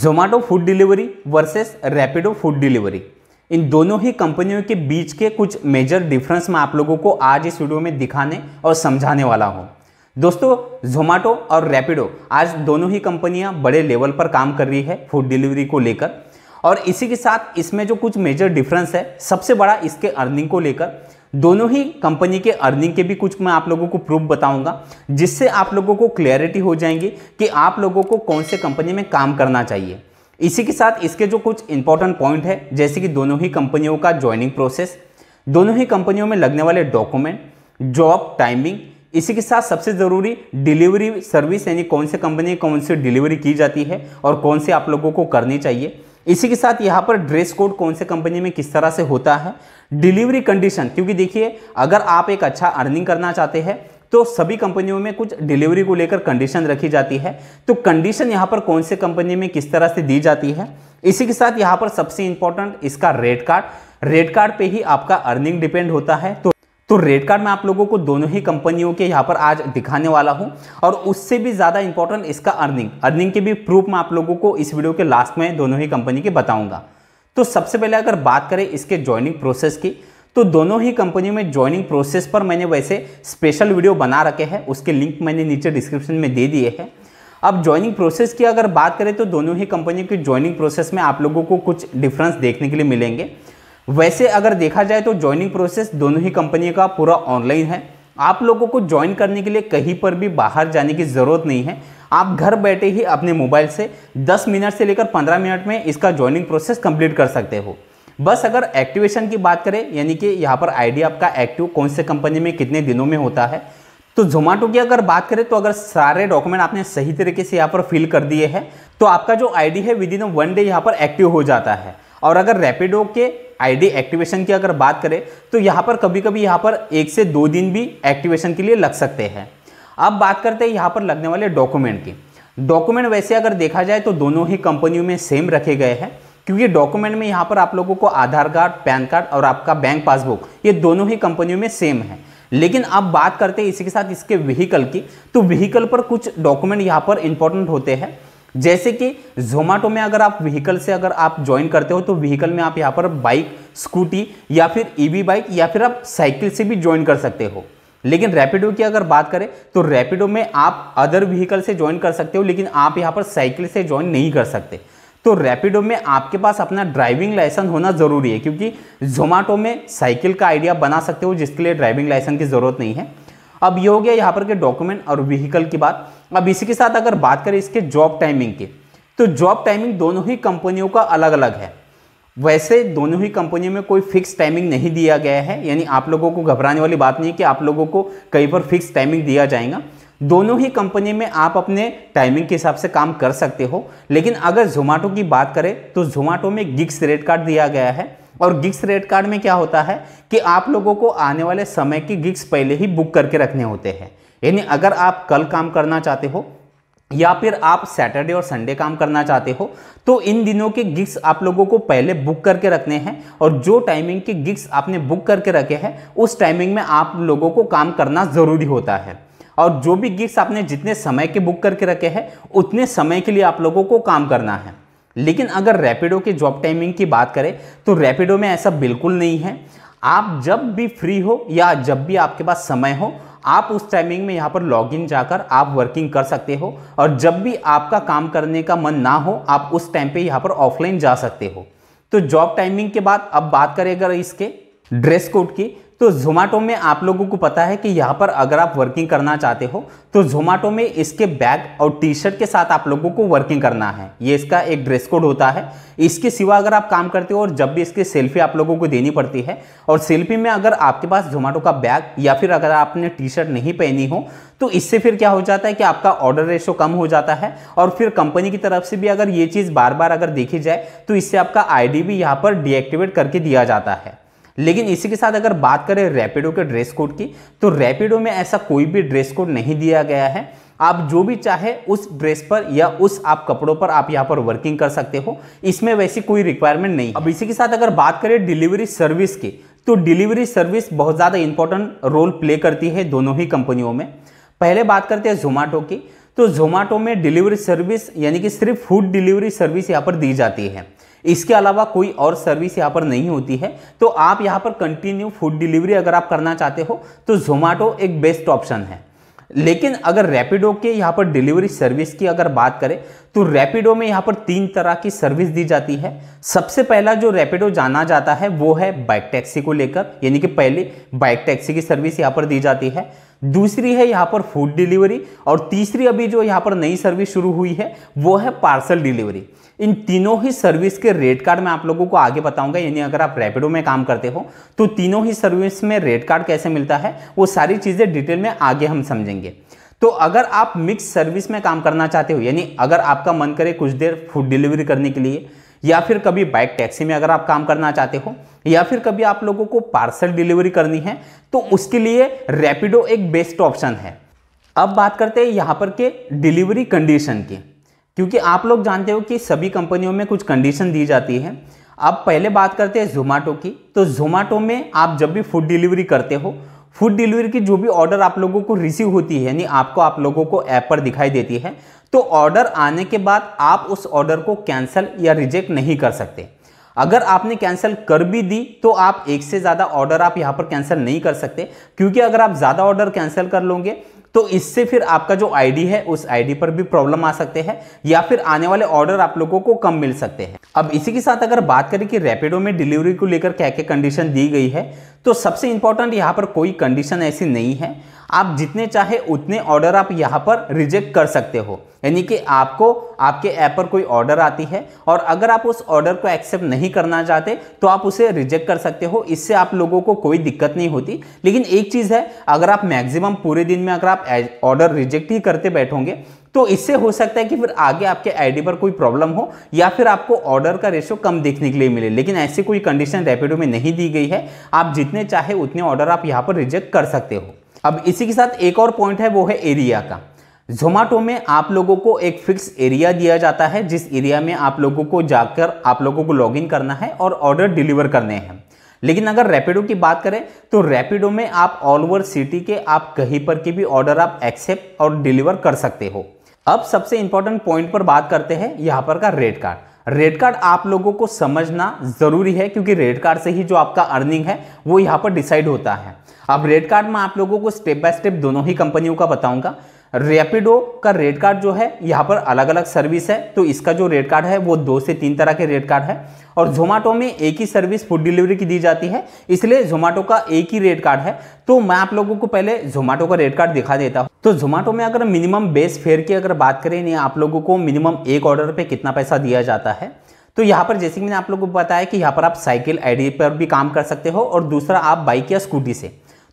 Zomato food delivery versus Rapido food delivery इन दोनों ही कंपनियों के बीच के कुछ मेजर डिफरेंस मैं आप लोगों को आज इस वीडियो में दिखाने और समझाने वाला हूँ दोस्तों जोमेटो और रैपिडो आज दोनों ही कंपनियाँ बड़े लेवल पर काम कर रही है फूड डिलीवरी को लेकर और इसी के साथ इसमें जो कुछ मेजर डिफरेंस है सबसे बड़ा इसके अर्निंग को लेकर दोनों ही कंपनी के अर्निंग के भी कुछ मैं आप लोगों को प्रूफ बताऊंगा जिससे आप लोगों को क्लियरिटी हो जाएंगी कि आप लोगों को कौन से कंपनी में काम करना चाहिए इसी के साथ इसके जो कुछ इंपॉर्टेंट पॉइंट है जैसे कि दोनों ही कंपनियों का ज्वाइनिंग प्रोसेस दोनों ही कंपनियों में लगने वाले डॉक्यूमेंट जॉब टाइमिंग इसी के साथ सबसे ज़रूरी डिलीवरी सर्विस यानी कौन से कंपनी कौन से डिलीवरी की जाती है और कौन से आप लोगों को करनी चाहिए इसी के साथ यहाँ पर ड्रेस कोड कौन से कंपनी में किस तरह से होता है डिलीवरी कंडीशन क्योंकि देखिए अगर आप एक अच्छा अर्निंग करना चाहते हैं तो सभी कंपनियों में कुछ डिलीवरी को लेकर कंडीशन रखी जाती है तो कंडीशन यहाँ पर कौन से कंपनी में किस तरह से दी जाती है इसी के साथ यहाँ पर सबसे इंपॉर्टेंट इसका रेड कार्ड रेड कार्ड पर ही आपका अर्निंग डिपेंड होता है तो तो रेड कार्ड मैं आप लोगों को दोनों ही कंपनियों के यहाँ पर आज दिखाने वाला हूँ और उससे भी ज़्यादा इंपॉर्टेंट इसका अर्निंग अर्निंग के भी प्रूफ मैं आप लोगों को इस वीडियो के लास्ट में दोनों ही कंपनी के बताऊँगा तो सबसे पहले अगर बात करें इसके ज्वाइनिंग प्रोसेस की तो दोनों ही कंपनियों में ज्वाइनिंग प्रोसेस पर मैंने वैसे स्पेशल वीडियो बना रखे हैं उसके लिंक मैंने नीचे डिस्क्रिप्शन में दे दिए हैं अब ज्वाइनिंग प्रोसेस की अगर बात करें तो दोनों ही कंपनियों की ज्वाइनिंग प्रोसेस में आप लोगों को कुछ डिफरेंस देखने के लिए मिलेंगे वैसे अगर देखा जाए तो ज्वाइनिंग प्रोसेस दोनों ही कंपनी का पूरा ऑनलाइन है आप लोगों को ज्वाइन करने के लिए कहीं पर भी बाहर जाने की ज़रूरत नहीं है आप घर बैठे ही अपने मोबाइल से 10 मिनट से लेकर 15 मिनट में इसका ज्वाइनिंग प्रोसेस कंप्लीट कर सकते हो बस अगर एक्टिवेशन की बात करें यानी कि यहाँ पर आईडी आपका एक्टिव कौन से कंपनी में कितने दिनों में होता है तो जोमेटो की अगर बात करें तो अगर सारे डॉक्यूमेंट आपने सही तरीके से यहाँ पर फिल कर दिए हैं तो आपका जो आई है विद इन वन डे यहाँ पर एक्टिव हो जाता है और अगर रैपिडो के आईडी एक्टिवेशन की अगर बात करें तो यहाँ पर कभी कभी यहाँ पर एक से दो दिन भी एक्टिवेशन के लिए लग सकते हैं अब बात करते हैं यहाँ पर लगने वाले डॉक्यूमेंट की डॉक्यूमेंट वैसे अगर देखा जाए तो दोनों ही कंपनियों में सेम रखे गए हैं क्योंकि डॉक्यूमेंट में यहाँ पर आप लोगों को आधार कार्ड पैन कार्ड और आपका बैंक पासबुक ये दोनों ही कंपनियों में सेम है लेकिन अब बात करते हैं इसी के साथ इसके व्हीकल की तो व्हीकल पर कुछ डॉक्यूमेंट यहाँ पर इंपॉर्टेंट होते हैं जैसे कि जोमेटो में अगर आप व्हीकल से अगर आप ज्वाइन करते हो तो व्हीकल में आप यहाँ पर बाइक स्कूटी या फिर ईवी e बाइक या फिर आप साइकिल से भी ज्वाइन कर सकते हो लेकिन रैपिडो की अगर बात करें तो रैपिडो में आप अदर व्हीकल से ज्वाइन कर सकते हो लेकिन आप यहाँ पर साइकिल से ज्वाइन नहीं कर सकते तो रैपिडो में आपके पास अपना ड्राइविंग लाइसेंस होना ज़रूरी है क्योंकि जोमेटो में साइकिल का आइडिया बना सकते हो जिसके लिए ड्राइविंग लाइसेंस की ज़रूरत नहीं है अब ये हो गया यहाँ पर के डॉक्यूमेंट और व्हीकल की बात अब इसी के साथ अगर बात करें इसके जॉब टाइमिंग की तो जॉब टाइमिंग दोनों ही कंपनियों का अलग अलग है वैसे दोनों ही कंपनियों में कोई फिक्स टाइमिंग नहीं दिया गया है यानी आप लोगों को घबराने वाली बात नहीं है कि आप लोगों को कहीं पर फिक्स टाइमिंग दिया जाएगा दोनों ही कंपनी में आप अपने टाइमिंग के हिसाब से काम कर सकते हो लेकिन अगर जोमाटो की बात करें तो जोमाटो में गिग्स रेट कार्ड दिया गया है और गिग्स रेट कार्ड में क्या होता है कि आप लोगों को आने वाले समय की गिग्स पहले ही बुक करके रखने होते हैं यानी अगर आप कल काम करना चाहते हो या फिर आप सैटरडे और संडे काम करना चाहते हो तो इन दिनों के गिग्स आप लोगों को पहले बुक करके रखने हैं और जो टाइमिंग के गिग्स आपने बुक करके रखे हैं उस टाइमिंग में आप लोगों को काम करना ज़रूरी होता है और जो भी गिग्स आपने जितने समय के बुक करके रखे हैं उतने समय के लिए आप लोगों को काम करना है लेकिन अगर रैपिडो के जॉब टाइमिंग की बात करें तो रैपिडो में ऐसा बिल्कुल नहीं है आप जब भी फ्री हो या जब भी आपके पास समय हो आप उस टाइमिंग में यहाँ पर लॉगिन जाकर आप वर्किंग कर सकते हो और जब भी आपका काम करने का मन ना हो आप उस टाइम पे यहाँ पर ऑफलाइन जा सकते हो तो जॉब टाइमिंग के बाद अब बात करें अगर इसके ड्रेस कोड की तो जोमेटो में आप लोगों को पता है कि यहाँ पर अगर आप वर्किंग करना चाहते हो तो जोमेटो में इसके बैग और टी शर्ट के साथ आप लोगों को वर्किंग करना है ये इसका एक ड्रेस कोड होता है इसके सिवा अगर आप काम करते हो और जब भी इसकी सेल्फी आप लोगों को देनी पड़ती है और सेल्फी में अगर आपके पास जोमेटो का बैग या फिर अगर आपने टी शर्ट नहीं पहनी हो तो इससे फिर क्या हो जाता है कि आपका ऑर्डर रेशो कम हो जाता है और फिर कंपनी की तरफ से भी अगर ये चीज़ बार बार अगर देखी जाए तो इससे आपका आईडी भी यहाँ पर डीएक्टिवेट करके दिया जाता है लेकिन इसी के साथ अगर बात करें रैपिडो के ड्रेस कोड की तो रैपिडो में ऐसा कोई भी ड्रेस कोड नहीं दिया गया है आप जो भी चाहे उस ड्रेस पर या उस आप कपड़ों पर आप यहाँ पर वर्किंग कर सकते हो इसमें वैसी कोई रिक्वायरमेंट नहीं अब इसी के साथ अगर बात करें डिलीवरी सर्विस की तो डिलीवरी सर्विस बहुत ज़्यादा इंपॉर्टेंट रोल प्ले करती है दोनों ही कंपनियों में पहले बात करते हैं जोमाटो की तो जोमाटो में डिलीवरी सर्विस यानी कि सिर्फ फूड डिलीवरी सर्विस यहाँ पर दी जाती है इसके अलावा कोई और सर्विस यहाँ पर नहीं होती है तो आप यहाँ पर कंटिन्यू फूड डिलीवरी अगर आप करना चाहते हो तो जोमेटो एक बेस्ट ऑप्शन है लेकिन अगर रैपिडो के यहाँ पर डिलीवरी सर्विस की अगर बात करें तो रैपिडो में यहाँ पर तीन तरह की सर्विस दी जाती है सबसे पहला जो रैपिडो जाना जाता है वो है बाइक टैक्सी को लेकर यानी कि पहले बाइक टैक्सी की सर्विस यहाँ पर दी जाती है दूसरी है यहाँ पर फूड डिलीवरी और तीसरी अभी जो यहाँ पर नई सर्विस शुरू हुई है वो है पार्सल डिलीवरी इन तीनों ही सर्विस के रेट कार्ड मैं आप लोगों को आगे बताऊंगा यानी अगर आप रैपिडो में काम करते हो तो तीनों ही सर्विस में रेट कार्ड कैसे मिलता है वो सारी चीज़ें डिटेल में आगे हम समझेंगे तो अगर आप मिक्स सर्विस में काम करना चाहते हो यानी अगर आपका मन करे कुछ देर फूड डिलीवरी करने के लिए या फिर कभी बाइक टैक्सी में अगर आप काम करना चाहते हो या फिर कभी आप लोगों को पार्सल डिलीवरी करनी है तो उसके लिए रैपिडो एक बेस्ट ऑप्शन है अब बात करते हैं यहाँ पर के डिलीवरी कंडीशन की क्योंकि आप लोग जानते हो कि सभी कंपनियों में कुछ कंडीशन दी जाती है आप पहले बात करते हैं जोमेटो की तो जोमेटो में आप जब भी फूड डिलीवरी करते हो फूड डिलीवरी की जो भी ऑर्डर आप लोगों को रिसीव होती है यानी आपको आप लोगों को ऐप पर दिखाई देती है तो ऑर्डर आने के बाद आप उस ऑर्डर को कैंसिल या रिजेक्ट नहीं कर सकते अगर आपने कैंसिल कर भी दी तो आप एक से ज़्यादा ऑर्डर आप यहाँ पर कैंसिल नहीं कर सकते क्योंकि अगर आप ज़्यादा ऑर्डर कैंसिल कर लोगे तो इससे फिर आपका जो आईडी है उस आईडी पर भी प्रॉब्लम आ सकते हैं या फिर आने वाले ऑर्डर आप लोगों को कम मिल सकते हैं अब इसी के साथ अगर बात करें कि रैपिडो में डिलीवरी को लेकर क्या क्या कंडीशन दी गई है तो सबसे इंपॉर्टेंट यहाँ पर कोई कंडीशन ऐसी नहीं है आप जितने चाहे उतने ऑर्डर आप यहाँ पर रिजेक्ट कर सकते हो यानी कि आपको आपके ऐप पर कोई ऑर्डर आती है और अगर आप उस ऑर्डर को एक्सेप्ट नहीं करना चाहते तो आप उसे रिजेक्ट कर सकते हो इससे आप लोगों को कोई दिक्कत नहीं होती लेकिन एक चीज़ है अगर आप मैक्सिमम पूरे दिन में अगर आप ऑर्डर रिजेक्ट ही करते बैठोगे तो इससे हो सकता है कि फिर आगे आपके आईडी पर कोई प्रॉब्लम हो या फिर आपको ऑर्डर का रेशो कम देखने के लिए मिले लेकिन ऐसी कोई कंडीशन रेपिडो में नहीं दी गई है आप जितने चाहे उतने ऑर्डर आप यहाँ पर रिजेक्ट कर सकते हो अब इसी के साथ एक और पॉइंट है वो है एरिया का जोमेटो में आप लोगों को एक फिक्स एरिया दिया जाता है जिस एरिया में आप लोगों को जाकर आप लोगों को लॉगिन करना है और ऑर्डर डिलीवर करने हैं लेकिन अगर रैपिडो की बात करें तो रैपिडो में आप ऑल ओवर सिटी के आप कहीं पर के भी ऑर्डर आप एक्सेप्ट और डिलीवर कर सकते हो अब सबसे इंपॉर्टेंट पॉइंट पर बात करते हैं यहाँ पर का रेड कार्ड रेड कार्ड आप लोगों को समझना ज़रूरी है क्योंकि रेड कार्ड से ही जो आपका अर्निंग है वो यहाँ पर डिसाइड होता है अब रेड कार्ड में आप लोगों को स्टेप बाय स्टेप दोनों ही कंपनियों का बताऊंगा रैपिडो का रेड कार्ड जो है यहाँ पर अलग अलग सर्विस है तो इसका जो रेड कार्ड है वो दो से तीन तरह के रेड कार्ड है और जोमेटो में एक ही सर्विस फूड डिलीवरी की दी जाती है इसलिए जोमेटो का एक ही रेड कार्ड है तो मैं आप लोगों को पहले जोमेटो का रेड कार्ड दिखा देता हूँ तो जोमेटो में अगर मिनिमम बेस फेयर की अगर बात करें नहीं आप लोगों को मिनिमम एक ऑर्डर पर कितना पैसा दिया जाता है तो यहाँ पर जैसे कि मैंने आप लोगों को बताया कि यहाँ पर आप साइकिल आईडी पर भी काम कर सकते हो और दूसरा आप बाइक या स्कूटी से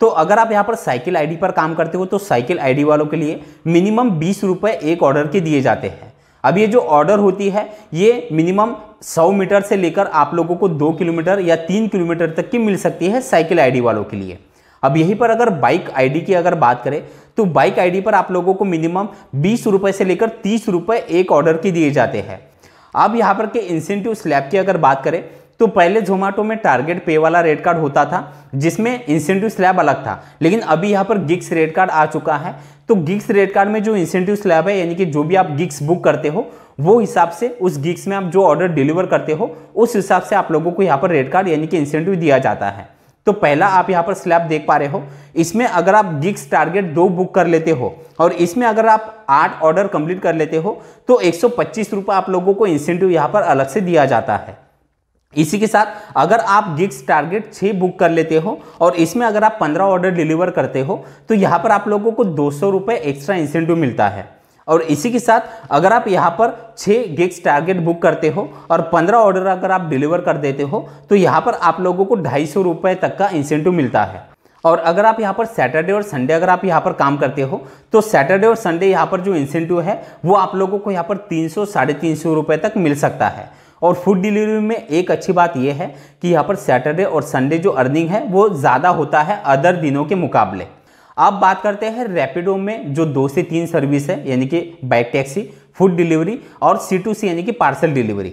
तो अगर आप यहाँ पर साइकिल आईडी पर काम करते हो तो साइकिल आईडी वालों के लिए मिनिमम बीस रुपये एक ऑर्डर के दिए जाते हैं अब ये जो ऑर्डर होती है ये मिनिमम 100 मीटर से लेकर आप लोगों को दो किलोमीटर या तीन किलोमीटर तक की मिल सकती है साइकिल आईडी वालों के लिए अब यहीं पर अगर बाइक आईडी की अगर बात करें तो बाइक आईडी पर आप लोगों को मिनिमम बीस से लेकर तीस एक ऑर्डर के दिए जाते हैं अब यहाँ पर के इंसेंटिव स्लैब की अगर बात करें तो पहले जोमेटो में टारगेट पे वाला रेड कार्ड होता था जिसमें इंसेंटिव स्लैब अलग था लेकिन अभी यहाँ पर गिग्स रेड कार्ड आ चुका है तो गिग्स रेड कार्ड में जो इंसेंटिव स्लैब है यानी कि जो भी आप गिग्स बुक करते हो वो हिसाब से उस गिग्स में आप जो ऑर्डर डिलीवर करते हो उस हिसाब से आप लोगों को यहाँ पर रेड कार्ड यानी कि इंसेंटिव दिया जाता है तो पहला आप यहाँ पर स्लैब देख पा रहे हो इसमें अगर आप गिग्स टारगेट दो बुक कर लेते हो और इसमें अगर आप आठ ऑर्डर कंप्लीट कर लेते हो तो एक सौ आप लोगों को इंसेंटिव यहाँ पर अलग से दिया जाता है इसी के साथ अगर आप गिग्स टारगेट छः बुक कर लेते हो और इसमें अगर आप पंद्रह ऑर्डर डिलीवर करते हो तो यहाँ पर आप लोगों को दो सौ रुपये एक्स्ट्रा इंसेंटिव मिलता है और इसी के साथ अगर आप यहाँ पर छः गिग्स टारगेट बुक करते हो और पंद्रह ऑर्डर अगर आप डिलीवर कर देते हो तो यहाँ पर आप लोगों को ढाई सौ रुपये तक का इंसेंटिव मिलता है और अगर आप यहाँ पर सैटरडे और संडे अगर आप यहाँ पर काम करते हो तो सैटरडे और संडे यहाँ पर जो इंसेंटिव है वो आप लोगों को यहाँ पर तीन सौ साढ़े तीन सौ रुपये तक मिल सकता है और फूड डिलीवरी में एक अच्छी बात यह है कि यहाँ पर सैटरडे और संडे जो अर्निंग है वो ज़्यादा होता है अदर दिनों के मुकाबले अब बात करते हैं रैपिडो में जो दो से तीन सर्विस है यानी कि बाइक टैक्सी फूड डिलीवरी और सी टू सी यानी कि पार्सल डिलीवरी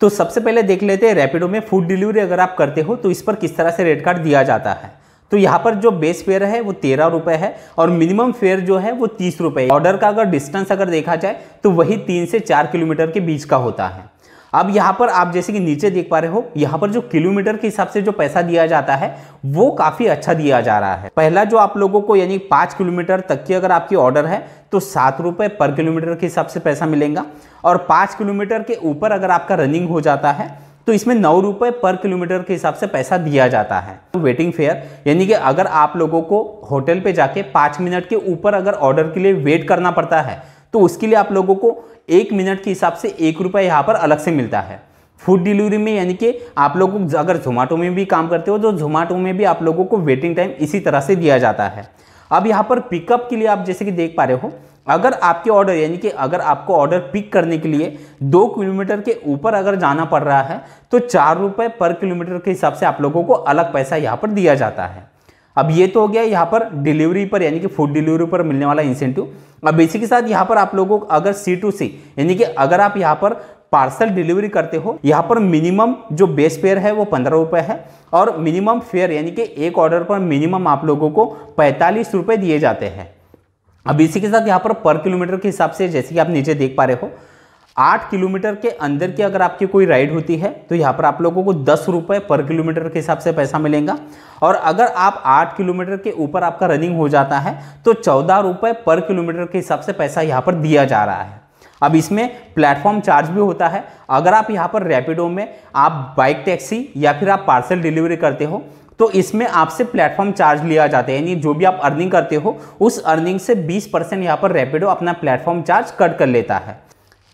तो सबसे पहले देख लेते हैं रैपिडो में फूड डिलीवरी अगर आप करते हो तो इस पर किस तरह से रेट कार्ड दिया जाता है तो यहाँ पर जो बेस फेयर है वो तेरह रुपये है और मिनिमम फेयर जो है वो तीस रुपये ऑर्डर का अगर डिस्टेंस अगर देखा जाए तो वही तीन से चार किलोमीटर के बीच का होता है अब यहाँ पर आप जैसे कि नीचे देख पा रहे हो यहाँ पर जो किलोमीटर के हिसाब से जो पैसा दिया जाता है वो काफ़ी अच्छा दिया जा रहा है पहला जो आप लोगों को यानी पाँच किलोमीटर तक की अगर आपकी ऑर्डर है तो सात रुपये पर किलोमीटर के हिसाब से पैसा मिलेगा और पाँच किलोमीटर के ऊपर अगर आपका रनिंग हो जाता है तो इसमें नौ रुपये पर किलोमीटर के हिसाब से पैसा दिया जाता है तो वेटिंग फेयर यानी कि अगर आप लोगों को होटल पे जाके पाँच मिनट के ऊपर अगर ऑर्डर के लिए वेट करना पड़ता है तो उसके लिए आप लोगों को एक मिनट के हिसाब से एक रुपया यहाँ पर अलग से मिलता है फूड डिलीवरी में यानी कि आप लोगों को अगर जोमेटो में भी काम करते हो तो जोमेटो में भी आप लोगों को वेटिंग टाइम इसी तरह से दिया जाता है अब यहाँ पर पिकअप के लिए आप जैसे कि देख पा रहे हो अगर आपके ऑर्डर यानी कि अगर आपको ऑर्डर पिक करने के लिए दो किलोमीटर के ऊपर अगर जाना पड़ रहा है तो चार रुपये पर किलोमीटर के हिसाब से आप लोगों को अलग पैसा यहाँ पर दिया जाता है अब ये तो हो गया यहाँ पर डिलीवरी पर यानी कि फूड डिलीवरी पर मिलने वाला इंसेंटिव अब इसी के साथ यहाँ पर आप लोगों को अगर सी टू सी यानी कि अगर आप यहाँ पर पार्सल डिलीवरी करते हो यहाँ पर मिनिमम जो बेस फेयर है वो पंद्रह रुपये है और मिनिमम फेयर यानी कि एक ऑर्डर पर मिनिमम आप लोगों को पैंतालीस रुपये दिए जाते हैं अब इसी के साथ यहाँ पर पर किलोमीटर के हिसाब से जैसे कि आप नीचे देख पा रहे हो आठ किलोमीटर के अंदर की अगर आपकी कोई राइड होती है तो यहाँ पर आप लोगों को दस रुपये पर किलोमीटर के हिसाब से पैसा मिलेगा और अगर आप आठ किलोमीटर के ऊपर आपका रनिंग हो जाता है तो चौदह रुपये पर किलोमीटर के हिसाब से पैसा यहाँ पर दिया जा रहा है अब इसमें प्लेटफॉर्म चार्ज भी होता है अगर आप यहाँ पर रैपिडो में आप बाइक टैक्सी या फिर आप पार्सल डिलीवरी करते हो तो इसमें आपसे प्लेटफॉर्म चार्ज लिया जाता है यानी जो भी आप अर्निंग करते हो उस अर्निंग से 20 परसेंट यहाँ पर रैपिडो अपना प्लेटफॉर्म चार्ज कट कर लेता है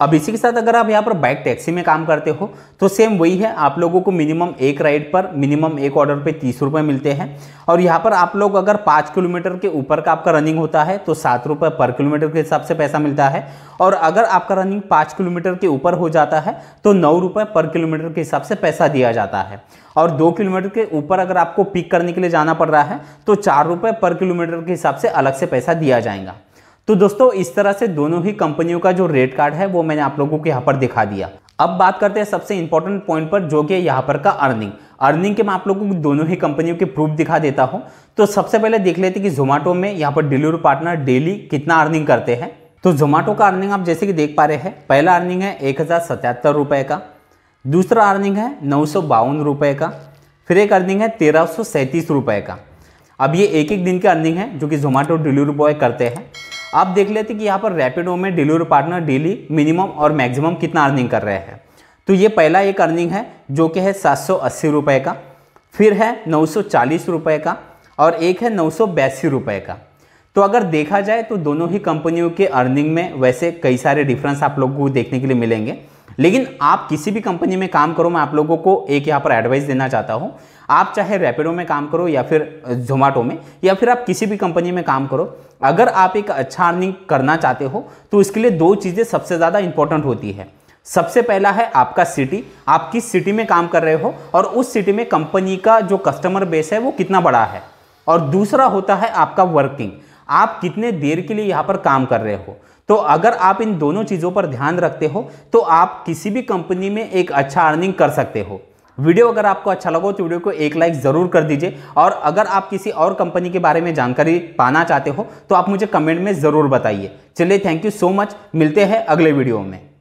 अब इसी के साथ अगर आप यहाँ पर बाइक टैक्सी में काम करते हो तो सेम वही है आप लोगों को मिनिमम एक राइड पर मिनिमम एक ऑर्डर पे तीस रुपये मिलते हैं और यहाँ पर आप लोग अगर पाँच किलोमीटर के ऊपर का आपका रनिंग होता है तो सात रुपये पर किलोमीटर के हिसाब से पैसा मिलता है और अगर आपका रनिंग पाँच किलोमीटर के ऊपर हो जाता है तो नौ रुपये पर किलोमीटर के हिसाब से पैसा दिया जाता है और दो किलोमीटर के ऊपर अगर आपको पिक करने के लिए जाना पड़ रहा है तो चार रुपये पर किलोमीटर के हिसाब से अलग से पैसा दिया जाएगा तो दोस्तों इस तरह से दोनों ही कंपनियों का जो रेट कार्ड है वो मैंने आप लोगों को यहाँ पर दिखा दिया अब बात करते हैं सबसे इंपॉर्टेंट पॉइंट पर जो कि यहाँ पर का अर्निंग अर्निंग के मैं आप लोगों को दोनों ही कंपनियों के प्रूफ दिखा देता हूँ तो सबसे पहले देख लेते कि जोमेटो में यहाँ पर डिलीवरी पार्टनर डेली कितना अर्निंग करते हैं तो जोमेटो का अर्निंग आप जैसे कि देख पा रहे हैं पहला अर्निंग है एक रुपए का दूसरा अर्निंग है नौ रुपए का फिर एक अर्निंग है तेरह रुपए का अब ये एक एक दिन की अर्निंग है जो कि जोमेटो डिलीवरी बॉय करते हैं आप देख लेते कि यहाँ पर रैपिडो में डिलीवरी पार्टनर डेली मिनिमम और मैक्सिमम कितना अर्निंग कर रहे हैं तो ये पहला एक अर्निंग है जो कि है सात सौ अस्सी रुपये का फिर है नौ सौ चालीस रुपये का और एक है नौ सौ बयासी रुपये का तो अगर देखा जाए तो दोनों ही कंपनियों के अर्निंग में वैसे कई सारे डिफरेंस आप लोगों को देखने के लिए मिलेंगे लेकिन आप किसी भी कंपनी में काम करो मैं आप लोगों को एक यहाँ पर एडवाइस देना चाहता हूँ आप चाहे रेपिडो में काम करो या फिर जोमेटो में या फिर आप किसी भी कंपनी में काम करो अगर आप एक अच्छा अर्निंग करना चाहते हो तो इसके लिए दो चीज़ें सबसे ज़्यादा इंपॉर्टेंट होती है सबसे पहला है आपका सिटी आप किस सिटी में काम कर रहे हो और उस सिटी में कंपनी का जो कस्टमर बेस है वो कितना बड़ा है और दूसरा होता है आपका वर्किंग आप कितने देर के लिए यहाँ पर काम कर रहे हो तो अगर आप इन दोनों चीज़ों पर ध्यान रखते हो तो आप किसी भी कंपनी में एक अच्छा अर्निंग कर सकते हो वीडियो अगर आपको अच्छा लगा तो वीडियो को एक लाइक ज़रूर कर दीजिए और अगर आप किसी और कंपनी के बारे में जानकारी पाना चाहते हो तो आप मुझे कमेंट में ज़रूर बताइए चलिए थैंक यू सो मच मिलते हैं अगले वीडियो में